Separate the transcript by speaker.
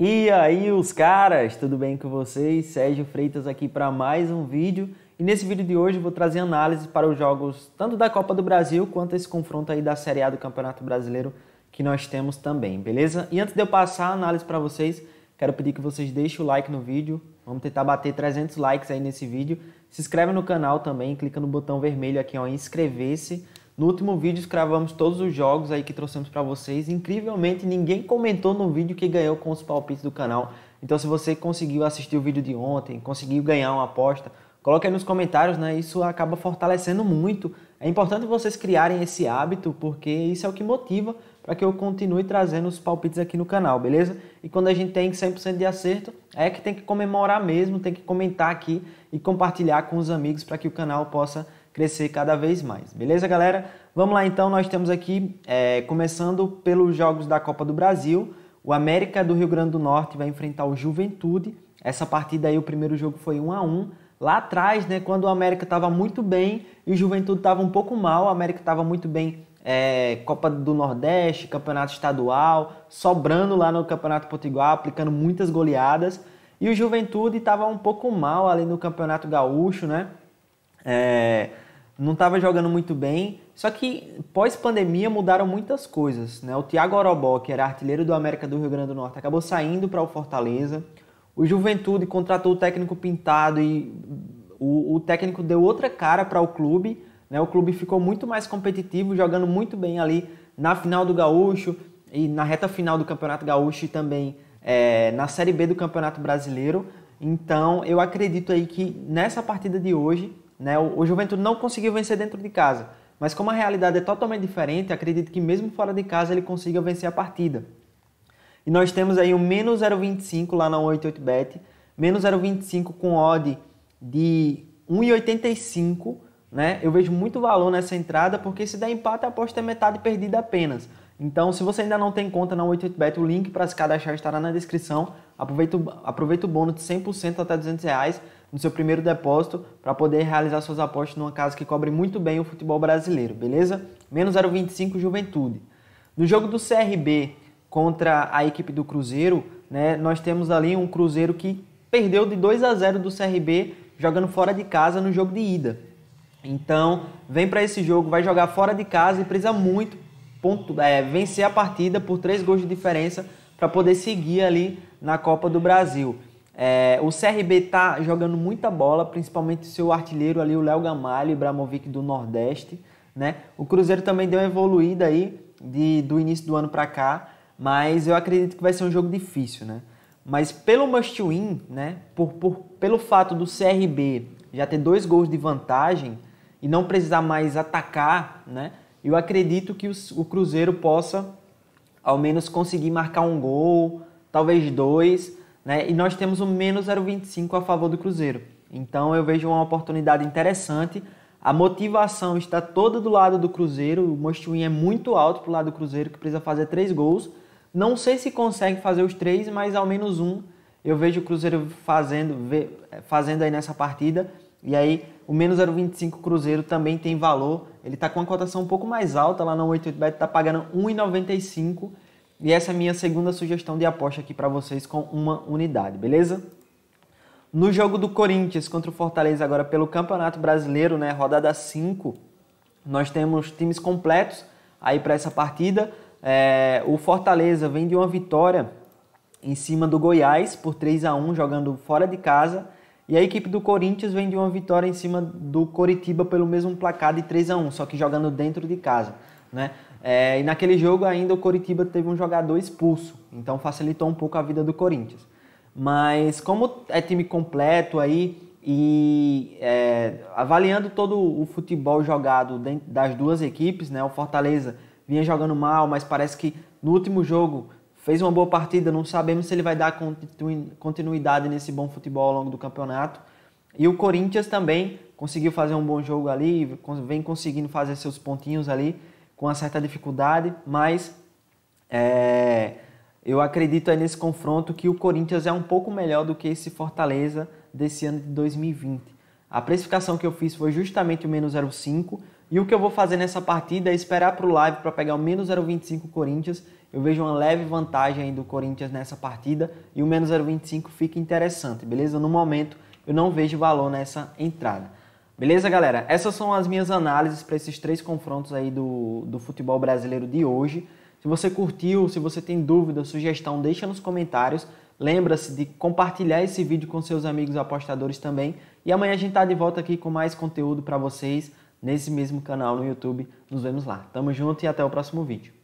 Speaker 1: E aí, os caras, tudo bem com vocês? Sérgio Freitas aqui para mais um vídeo. E nesse vídeo de hoje vou trazer análise para os jogos tanto da Copa do Brasil quanto esse confronto aí da Série A do Campeonato Brasileiro que nós temos também, beleza? E antes de eu passar a análise para vocês, quero pedir que vocês deixem o like no vídeo. Vamos tentar bater 300 likes aí nesse vídeo. Se inscreve no canal também, clica no botão vermelho aqui ó, inscrever-se no último vídeo escravamos todos os jogos aí que trouxemos para vocês. Incrivelmente ninguém comentou no vídeo que ganhou com os palpites do canal. Então se você conseguiu assistir o vídeo de ontem, conseguiu ganhar uma aposta, coloque aí nos comentários, né? Isso acaba fortalecendo muito. É importante vocês criarem esse hábito, porque isso é o que motiva para que eu continue trazendo os palpites aqui no canal, beleza? E quando a gente tem 100% de acerto, é que tem que comemorar mesmo, tem que comentar aqui e compartilhar com os amigos para que o canal possa crescer cada vez mais. Beleza, galera? Vamos lá então, nós temos aqui, é, começando pelos jogos da Copa do Brasil, o América do Rio Grande do Norte vai enfrentar o Juventude. Essa partida aí, o primeiro jogo foi 1 a 1 Lá atrás, né, quando o América estava muito bem e o Juventude estava um pouco mal, o América estava muito bem é, Copa do Nordeste, Campeonato Estadual, sobrando lá no Campeonato Potiguar, aplicando muitas goleadas. E o Juventude estava um pouco mal ali no Campeonato Gaúcho, né? É, não estava jogando muito bem. Só que pós-pandemia mudaram muitas coisas. Né? O Thiago Orobó, que era artilheiro do América do Rio Grande do Norte, acabou saindo para o Fortaleza. O Juventude contratou o técnico pintado e o, o técnico deu outra cara para o clube. Né? O clube ficou muito mais competitivo, jogando muito bem ali na final do Gaúcho e na reta final do Campeonato Gaúcho e também é, na Série B do Campeonato Brasileiro. Então eu acredito aí que nessa partida de hoje né? O, o Juventude não conseguiu vencer dentro de casa, mas como a realidade é totalmente diferente, acredito que mesmo fora de casa ele consiga vencer a partida. E nós temos aí o um menos 0,25 lá na 188bet, menos 0,25 com odd de 1,85, né? Eu vejo muito valor nessa entrada, porque se der empate a aposta é metade perdida apenas. Então, se você ainda não tem conta na 88bet, o link para se cadastrar estará na descrição. Aproveite aproveita o bônus de 100% até 200 reais no seu primeiro depósito para poder realizar suas apostas numa casa que cobre muito bem o futebol brasileiro, beleza? Menos 0,25 Juventude. No jogo do CRB contra a equipe do Cruzeiro, né, nós temos ali um Cruzeiro que perdeu de 2 a 0 do CRB jogando fora de casa no jogo de ida. Então, vem para esse jogo, vai jogar fora de casa e precisa muito ponto, é, vencer a partida por três gols de diferença para poder seguir ali na Copa do Brasil. É, o CRB tá jogando muita bola, principalmente seu artilheiro ali, o Léo Gamalho, Ibramovic do Nordeste. Né? O Cruzeiro também deu uma evoluída aí de, do início do ano para cá, mas eu acredito que vai ser um jogo difícil, né? Mas pelo must win, né? Por, por, pelo fato do CRB já ter dois gols de vantagem e não precisar mais atacar, né? Eu acredito que o Cruzeiro possa ao menos conseguir marcar um gol, talvez dois, né? E nós temos o menos 0,25 a favor do Cruzeiro. Então eu vejo uma oportunidade interessante. A motivação está toda do lado do Cruzeiro. O Mostuin é muito alto para o lado do Cruzeiro, que precisa fazer três gols. Não sei se consegue fazer os três, mas ao menos um eu vejo o Cruzeiro fazendo, fazendo aí nessa partida. E aí o menos 0,25 Cruzeiro também tem valor. Ele está com uma cotação um pouco mais alta lá na 88bet, está pagando 1,95. E essa é a minha segunda sugestão de aposta aqui para vocês com uma unidade, beleza? No jogo do Corinthians contra o Fortaleza agora pelo Campeonato Brasileiro, né, rodada 5, nós temos times completos aí para essa partida. É, o Fortaleza vem de uma vitória em cima do Goiás por 3 a 1 jogando fora de casa. E a equipe do Corinthians vem de uma vitória em cima do Coritiba pelo mesmo placar de 3 a 1 só que jogando dentro de casa. Né? É, e naquele jogo ainda o Coritiba teve um jogador expulso, então facilitou um pouco a vida do Corinthians. Mas como é time completo aí e é, avaliando todo o futebol jogado das duas equipes, né? O Fortaleza vinha jogando mal, mas parece que no último jogo fez uma boa partida. Não sabemos se ele vai dar continuidade nesse bom futebol ao longo do campeonato. E o Corinthians também conseguiu fazer um bom jogo ali, vem conseguindo fazer seus pontinhos ali com uma certa dificuldade, mas é, eu acredito é nesse confronto que o Corinthians é um pouco melhor do que esse Fortaleza desse ano de 2020. A precificação que eu fiz foi justamente o menos 0,5 e o que eu vou fazer nessa partida é esperar para o live para pegar o menos 0,25 Corinthians. Eu vejo uma leve vantagem do Corinthians nessa partida e o menos 0,25 fica interessante, beleza? No momento eu não vejo valor nessa entrada. Beleza, galera? Essas são as minhas análises para esses três confrontos aí do, do futebol brasileiro de hoje. Se você curtiu, se você tem dúvida, sugestão, deixa nos comentários. Lembra-se de compartilhar esse vídeo com seus amigos apostadores também. E amanhã a gente tá de volta aqui com mais conteúdo para vocês nesse mesmo canal no YouTube. Nos vemos lá. Tamo junto e até o próximo vídeo.